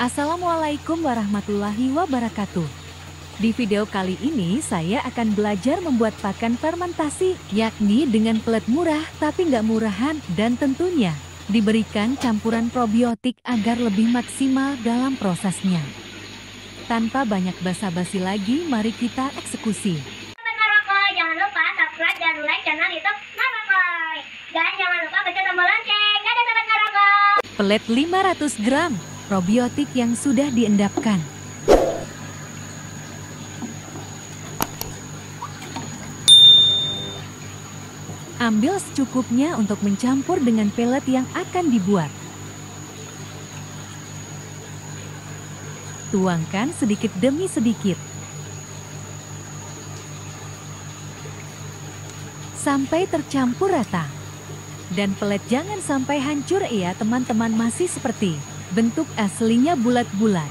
Assalamualaikum warahmatullahi wabarakatuh. Di video kali ini saya akan belajar membuat pakan fermentasi, yakni dengan pelet murah tapi nggak murahan dan tentunya diberikan campuran probiotik agar lebih maksimal dalam prosesnya. Tanpa banyak basa-basi lagi, mari kita eksekusi. pelet 500 gram probiotik yang sudah diendapkan. Ambil secukupnya untuk mencampur dengan pelet yang akan dibuat. Tuangkan sedikit demi sedikit. Sampai tercampur rata dan pelet jangan sampai hancur ya teman-teman masih seperti bentuk aslinya bulat-bulat.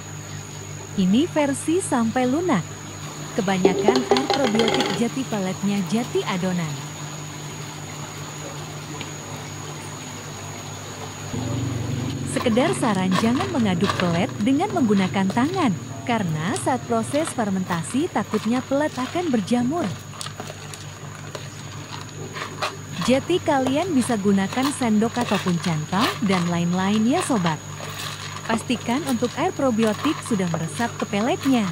Ini versi sampai lunak. Kebanyakan air probiotik jati peletnya jati adonan. Sekedar saran jangan mengaduk pelet dengan menggunakan tangan, karena saat proses fermentasi takutnya pelet akan berjamur. Jadi kalian bisa gunakan sendok ataupun cantal dan lain-lain ya sobat. Pastikan untuk air probiotik sudah meresap ke peletnya.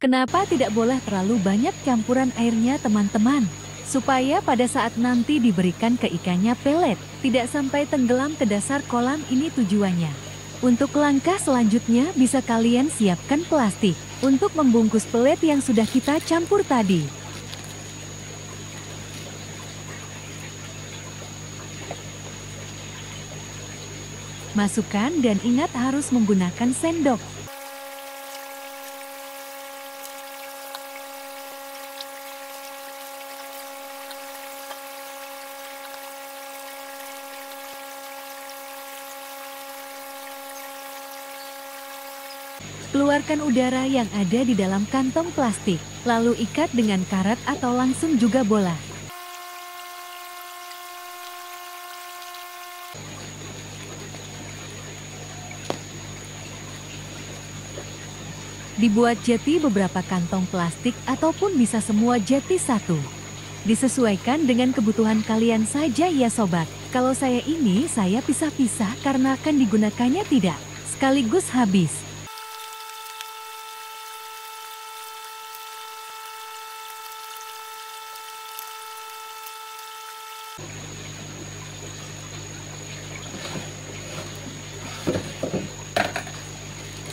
Kenapa tidak boleh terlalu banyak campuran airnya teman-teman? Supaya pada saat nanti diberikan ke ikannya pelet, tidak sampai tenggelam ke dasar kolam ini tujuannya. Untuk langkah selanjutnya bisa kalian siapkan plastik untuk membungkus pelet yang sudah kita campur tadi. Masukkan dan ingat harus menggunakan sendok Keluarkan udara yang ada di dalam kantong plastik, lalu ikat dengan karet atau langsung juga bola. Dibuat jeti beberapa kantong plastik ataupun bisa semua jeti satu. Disesuaikan dengan kebutuhan kalian saja ya sobat. Kalau saya ini saya pisah-pisah karena akan digunakannya tidak. Sekaligus habis.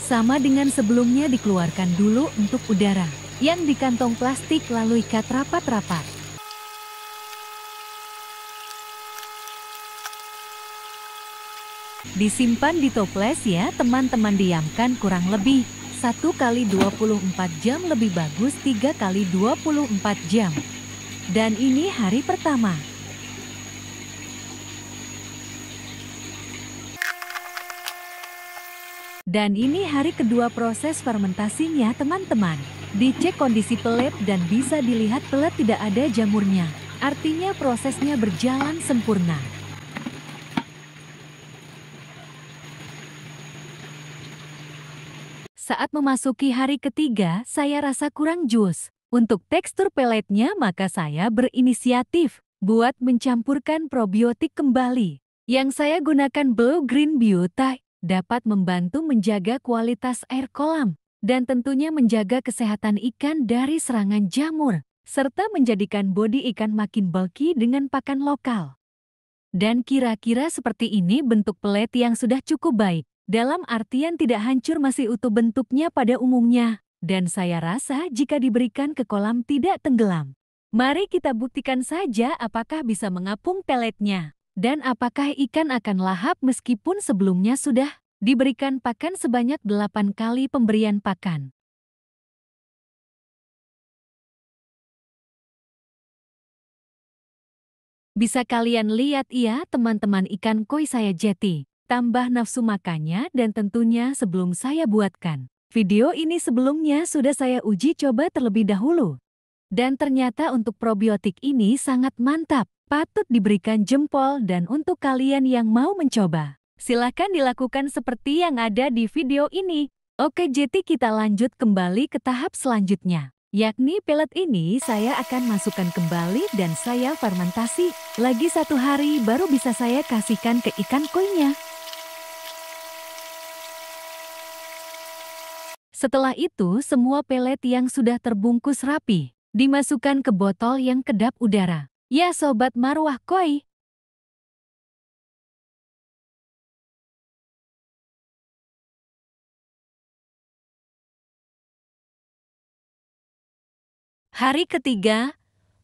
Sama dengan sebelumnya dikeluarkan dulu untuk udara yang di kantong plastik lalu ikat rapat-rapat. Disimpan di toples ya teman-teman diamkan kurang lebih 1 kali 24 jam lebih bagus 3 kali 24 jam. Dan ini hari pertama. Dan ini hari kedua proses fermentasinya teman-teman. Dicek kondisi pelet dan bisa dilihat pelet tidak ada jamurnya. Artinya prosesnya berjalan sempurna. Saat memasuki hari ketiga, saya rasa kurang jus. Untuk tekstur peletnya maka saya berinisiatif buat mencampurkan probiotik kembali. Yang saya gunakan Blue Green Biotech dapat membantu menjaga kualitas air kolam dan tentunya menjaga kesehatan ikan dari serangan jamur, serta menjadikan bodi ikan makin bulky dengan pakan lokal. Dan kira-kira seperti ini bentuk pelet yang sudah cukup baik, dalam artian tidak hancur masih utuh bentuknya pada umumnya, dan saya rasa jika diberikan ke kolam tidak tenggelam. Mari kita buktikan saja apakah bisa mengapung peletnya. Dan apakah ikan akan lahap meskipun sebelumnya sudah diberikan pakan sebanyak delapan kali pemberian pakan? Bisa kalian lihat ya teman-teman ikan koi saya jeti. Tambah nafsu makannya dan tentunya sebelum saya buatkan. Video ini sebelumnya sudah saya uji coba terlebih dahulu. Dan ternyata untuk probiotik ini sangat mantap patut diberikan jempol dan untuk kalian yang mau mencoba, silakan dilakukan seperti yang ada di video ini. Oke JT kita lanjut kembali ke tahap selanjutnya. Yakni pelet ini saya akan masukkan kembali dan saya fermentasi. Lagi satu hari baru bisa saya kasihkan ke ikan koinnya. Setelah itu semua pelet yang sudah terbungkus rapi dimasukkan ke botol yang kedap udara. Ya Sobat Marwah Koi! Hari ketiga,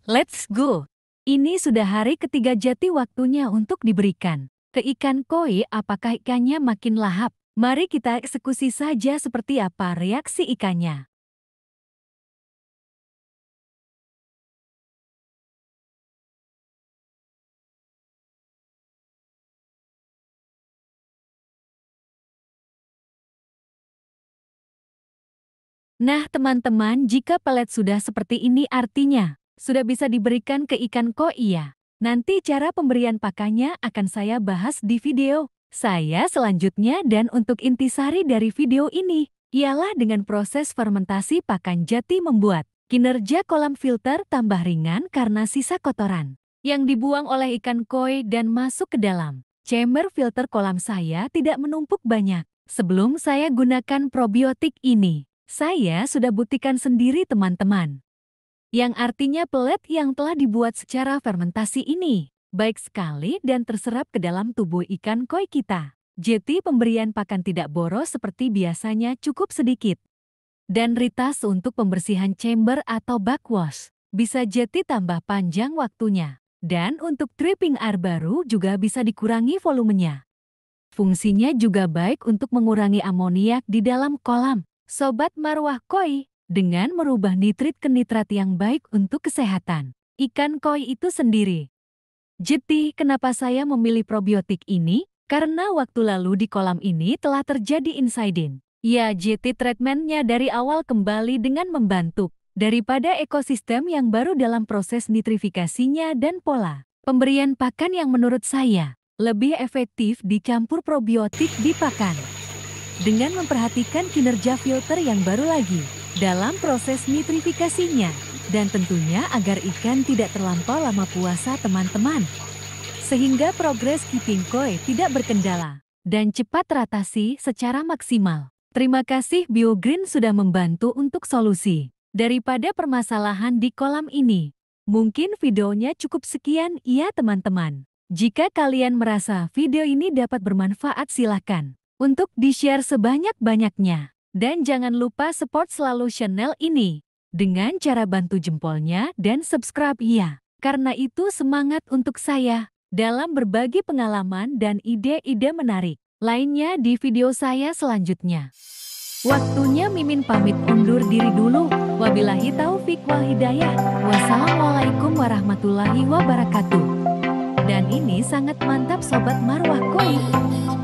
let's go! Ini sudah hari ketiga jati waktunya untuk diberikan. Ke ikan koi apakah ikannya makin lahap? Mari kita eksekusi saja seperti apa reaksi ikannya. Nah teman-teman jika pelet sudah seperti ini artinya sudah bisa diberikan ke ikan koi ya. Nanti cara pemberian pakannya akan saya bahas di video saya selanjutnya dan untuk intisari dari video ini ialah dengan proses fermentasi pakan jati membuat kinerja kolam filter tambah ringan karena sisa kotoran yang dibuang oleh ikan koi dan masuk ke dalam. Chamber filter kolam saya tidak menumpuk banyak sebelum saya gunakan probiotik ini. Saya sudah buktikan sendiri teman-teman. Yang artinya pelet yang telah dibuat secara fermentasi ini, baik sekali dan terserap ke dalam tubuh ikan koi kita. Jeti pemberian pakan tidak boros seperti biasanya cukup sedikit. Dan ritas untuk pembersihan chamber atau backwash, bisa jeti tambah panjang waktunya. Dan untuk tripping air baru juga bisa dikurangi volumenya. Fungsinya juga baik untuk mengurangi amoniak di dalam kolam Sobat Marwah Koi, dengan merubah nitrit ke nitrat yang baik untuk kesehatan. Ikan koi itu sendiri. Jetih, kenapa saya memilih probiotik ini? Karena waktu lalu di kolam ini telah terjadi insiden. Ya, JT treatmentnya dari awal kembali dengan membantu daripada ekosistem yang baru dalam proses nitrifikasinya dan pola. Pemberian pakan yang menurut saya lebih efektif dicampur probiotik di pakan dengan memperhatikan kinerja filter yang baru lagi dalam proses nitrifikasinya dan tentunya agar ikan tidak terlampau lama puasa teman-teman. Sehingga progres keeping koi tidak berkendala dan cepat teratasi secara maksimal. Terima kasih BioGreen sudah membantu untuk solusi daripada permasalahan di kolam ini. Mungkin videonya cukup sekian ya teman-teman. Jika kalian merasa video ini dapat bermanfaat silahkan untuk di-share sebanyak-banyaknya. Dan jangan lupa support selalu channel ini dengan cara bantu jempolnya dan subscribe ya. Karena itu semangat untuk saya dalam berbagi pengalaman dan ide-ide menarik lainnya di video saya selanjutnya. Waktunya Mimin pamit undur diri dulu. Wabillahi taufik wal hidayah. Wassalamualaikum warahmatullahi wabarakatuh. Dan ini sangat mantap Sobat Marwah Koi.